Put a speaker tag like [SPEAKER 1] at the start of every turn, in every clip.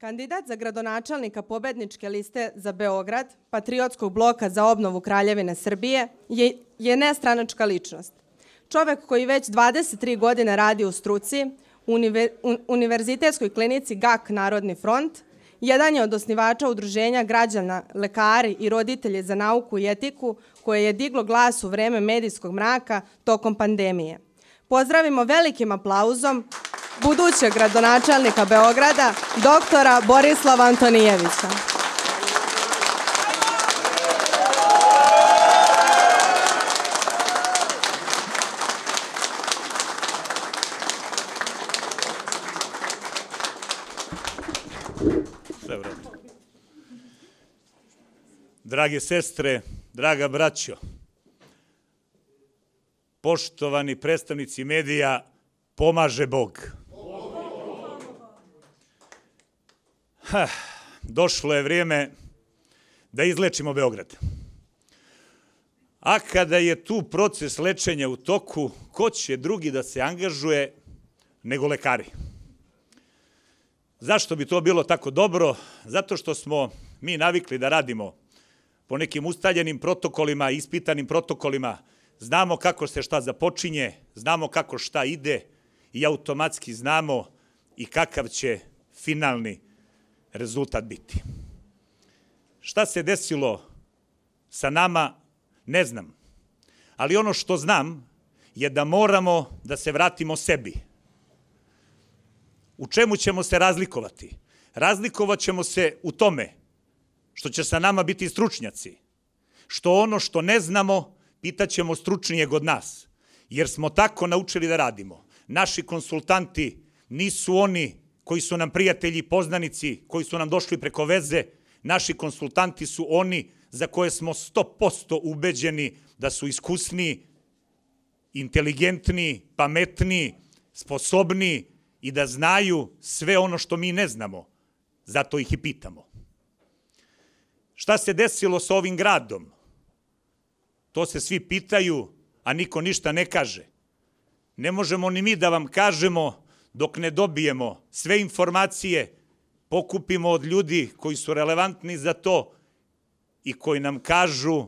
[SPEAKER 1] Kandidat za gradonačelnika pobedničke liste za Beograd, Patriotskog bloka za obnovu Kraljevine Srbije, je, je nestranačka ličnost. Čovek koji već 23 godine radi u struci, univer, univerzitetskoj klinici GAK Narodni front, jedan je od osnivača udruženja građana, lekari i roditelje za nauku i etiku, koje je diglo glas u vreme medijskog mraka tokom pandemije. Pozdravimo velikim aplauzom budućeg gradonačelnika Beograda, doktora Borislava Antonijevića. Drage sestre, draga braćo, poštovani predstavnici medija, pomaže Bog. došlo je vrijeme da izlečimo Beograd. A kada je tu proces lečenja u toku, ko će drugi da se angažuje nego lekari? Zašto bi to bilo tako dobro? Zato što smo mi navikli da radimo po nekim ustaljenim protokolima, ispitanim protokolima. Znamo kako se šta započinje, znamo kako šta ide i automatski znamo i kakav će finalni rezultat biti. Šta se desilo sa nama, ne znam. Ali ono što znam je da moramo da se vratimo sebi. U čemu ćemo se razlikovati? Razlikovat ćemo se u tome što će sa nama biti stručnjaci, što ono što ne znamo pitaćemo stručnijeg od nas, jer smo tako naučili da radimo. Naši konsultanti nisu oni koji su nam prijatelji i poznanici, koji su nam došli preko veze, naši konsultanti su oni za koje smo 100% ubeđeni da su iskusni, inteligentni, pametni, sposobni i da znaju sve ono što mi ne znamo. Zato ih i pitamo. Šta se desilo sa ovim gradom? To se svi pitaju, a niko ništa ne kaže. Ne možemo ni mi da vam kažemo dok ne dobijemo sve informacije, pokupimo od ljudi koji su relevantni za to i koji nam kažu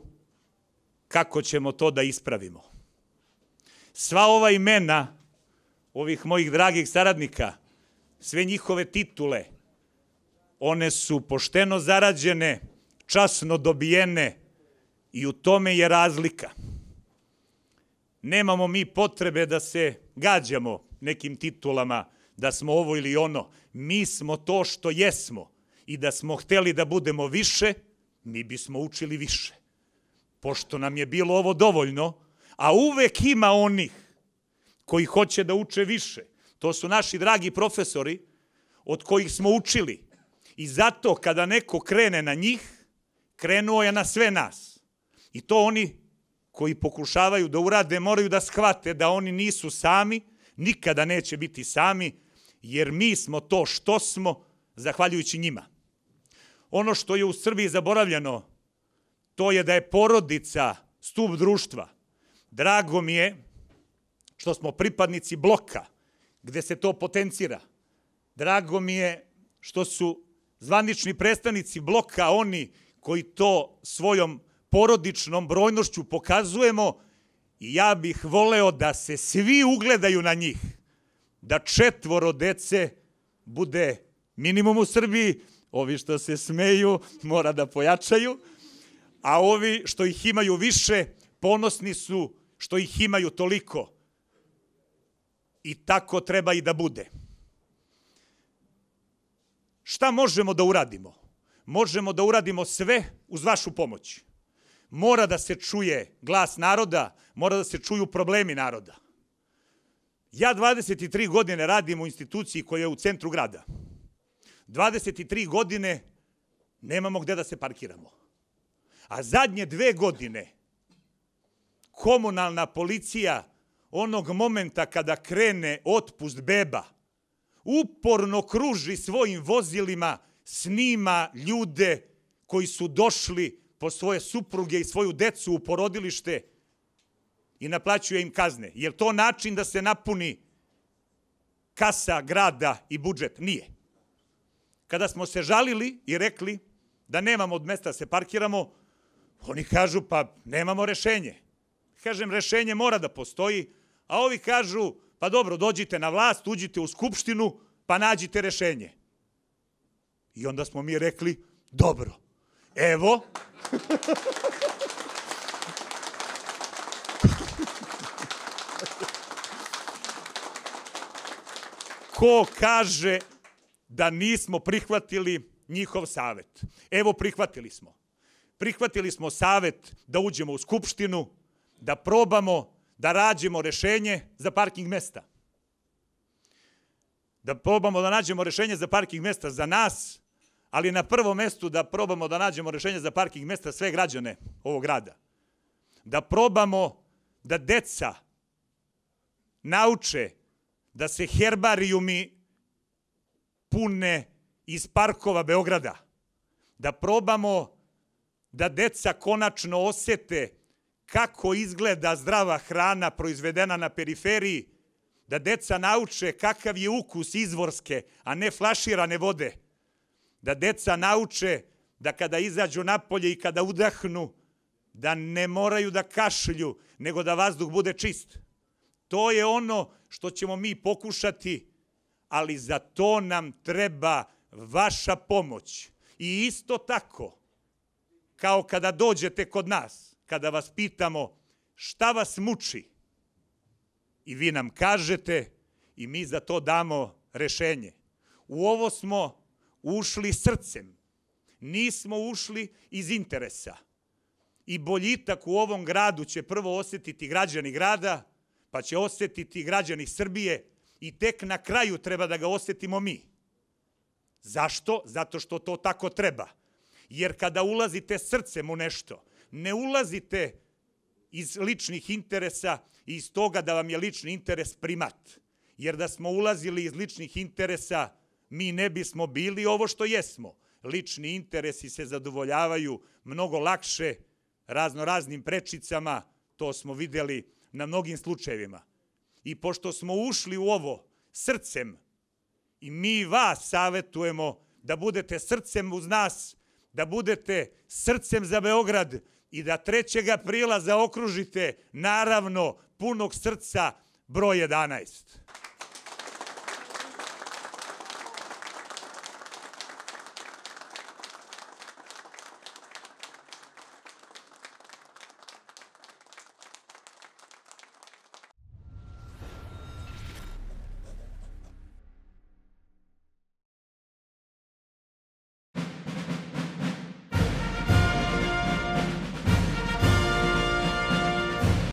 [SPEAKER 1] kako ćemo to da ispravimo. Sva ova imena ovih mojih dragih saradnika, sve njihove titule, one su pošteno zarađene, časno dobijene i u tome je razlika nemamo mi potrebe da se gađamo nekim titulama, da smo ovo ili ono. Mi smo to što jesmo i da smo hteli da budemo više, mi bismo učili više. Pošto nam je bilo ovo dovoljno, a uvek ima onih koji hoće da uče više. To su naši dragi profesori od kojih smo učili. I zato kada neko krene na njih, krenuo je na sve nas. I to oni koji pokušavaju da urade moraju da shvate da oni nisu sami, nikada neće biti sami, jer mi smo to što smo zahvaljujući njima. Ono što je u Srbiji zaboravljeno, to je da je porodica stup društva. Drago mi je što smo pripadnici bloka gde se to potencira. Drago mi je što su zvanični predstavnici bloka oni koji to svojom porodičnom brojnošću pokazujemo i ja bih voleo da se svi ugledaju na njih. Da četvoro dece bude minimum u Srbiji, ovi što se smeju mora da pojačaju, a ovi što ih imaju više ponosni su što ih imaju toliko. I tako treba i da bude. Šta možemo da uradimo? Možemo da uradimo sve uz vašu pomoć mora da se čuje glas naroda, mora da se čuju problemi naroda. Ja 23 godine radim u instituciji koja je u centru grada. 23 godine nemamo gde da se parkiramo. A zadnje dve godine komunalna policija onog momenta kada krene otpust beba uporno kruži svojim vozilima, snima ljude koji su došli po svoje supruge i svoju decu u porodilište i naplaćuje im kazne. Je to način da se napuni kasa grada i budžet? Nije. Kada smo se žalili i rekli da nemamo od mesta da se parkiramo, oni kažu pa nemamo rešenje. Kažem, rešenje mora da postoji, a ovi kažu pa dobro, dođite na vlast, uđite u skupštinu, pa nađite rešenje. I onda smo mi rekli, dobro, Evo. Ko kaže da nismo prihvatili njihov savet? Evo, prihvatili smo. Prihvatili smo savet da uđemo u Skupštinu, da probamo da rađemo rešenje za parking mesta. Da probamo da nađemo rešenje za parking mesta za nas, ali na prvom mestu da probamo da nađemo rešenje za parking mesta sve građane ovog grada. Da probamo da deca nauče da se herbarijumi pune iz parkova Beograda. Da probamo da deca konačno osete kako izgleda zdrava hrana proizvedena na periferiji, da deca nauče kakav je ukus izvorske, a ne flaširane vode – da deca nauče da kada izađu napolje i kada udahnu, da ne moraju da kašlju, nego da vazduh bude čist. To je ono što ćemo mi pokušati, ali za to nam treba vaša pomoć. I isto tako, kao kada dođete kod nas, kada vas pitamo šta vas muči, i vi nam kažete i mi za to damo rešenje. U ovo smo ušli srcem. Nismo ušli iz interesa. I boljitak u ovom gradu će prvo osetiti građani grada, pa će osetiti građani Srbije i tek na kraju treba da ga osetimo mi. Zašto? Zato što to tako treba. Jer kada ulazite srcem u nešto, ne ulazite iz ličnih interesa i iz toga da vam je lični interes primat. Jer da smo ulazili iz ličnih interesa, mi ne bismo bili ovo što jesmo. Lični interesi se zadovoljavaju mnogo lakše raznoraznim prečicama, to smo videli na mnogim slučajevima. I pošto smo ušli u ovo srcem, i mi vas savetujemo da budete srcem uz nas, da budete srcem za Beograd i da 3. aprila zaokružite, naravno, punog srca broj 11.